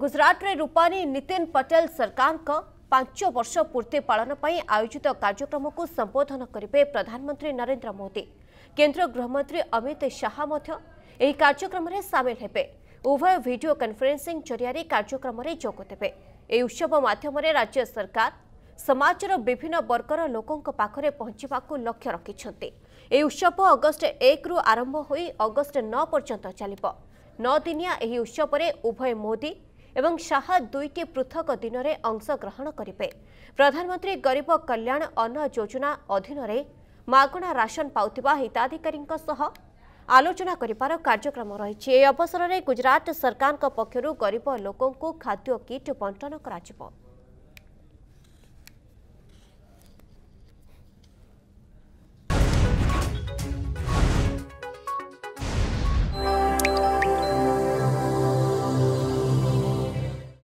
गुजरात में रूपानी नितिन पटेल सरकार का पांच वर्ष पूर्ति पालन आयोजित कार्यक्रम को संबोधन करेंगे प्रधानमंत्री नरेंद्र मोदी केन्द्र गृहमंत्री अमित शाह कार्यक्रम में सामिल होते उभय भिड कन्फरेन्सी जरिया कार्यक्रम में जोगदे उत्सव मध्यम राज्य सरकार समाज विभिन्न वर्गर लोकों पाखे पहुंचा लक्ष्य रखिंट उत्सव अगस्ट एक रु आरंभ हो अगस्ट नौ पर्यटन चलो नौदिनिया उत्सव में उभय मोदी ଏବଂ ଶାହା ଦୁଇଟି ପୃଥକ ଦିନରେ ଅଂଶଗ୍ରହଣ କରିବେ ପ୍ରଧାନମନ୍ତ୍ରୀ ଗରିବ କଲ୍ୟାଣ ଅନ୍ନ ଯୋଜନା ଅଧୀନରେ ମାଗଣା ରାସନ ପାଉଥିବା ହିତାଧିକାରୀଙ୍କ ସହ ଆଲୋଚନା କରିବାର କାର୍ଯ୍ୟକ୍ରମ ରହିଛି ଏହି ଅବସରରେ ଗୁଜରାଟ ସରକାରଙ୍କ ପକ୍ଷରୁ ଗରିବ ଲୋକଙ୍କୁ ଖାଦ୍ୟ କିଟ୍ ବଣ୍ଟନ କରାଯିବ